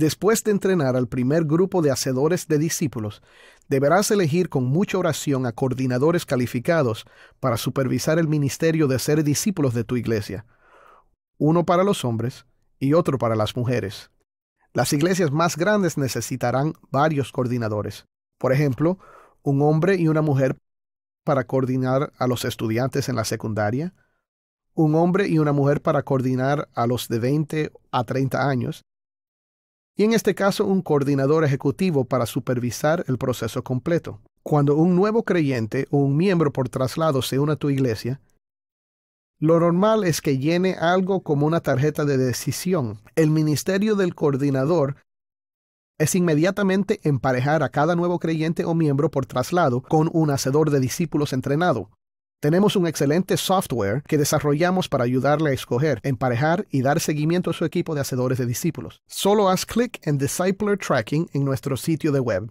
Después de entrenar al primer grupo de hacedores de discípulos, deberás elegir con mucha oración a coordinadores calificados para supervisar el ministerio de ser discípulos de tu iglesia, uno para los hombres y otro para las mujeres. Las iglesias más grandes necesitarán varios coordinadores, por ejemplo, un hombre y una mujer para coordinar a los estudiantes en la secundaria, un hombre y una mujer para coordinar a los de 20 a 30 años, y en este caso un coordinador ejecutivo para supervisar el proceso completo. Cuando un nuevo creyente o un miembro por traslado se une a tu iglesia, lo normal es que llene algo como una tarjeta de decisión. El ministerio del coordinador es inmediatamente emparejar a cada nuevo creyente o miembro por traslado con un hacedor de discípulos entrenado, tenemos un excelente software que desarrollamos para ayudarle a escoger, emparejar y dar seguimiento a su equipo de hacedores de discípulos. Solo haz clic en Discipler Tracking en nuestro sitio de web.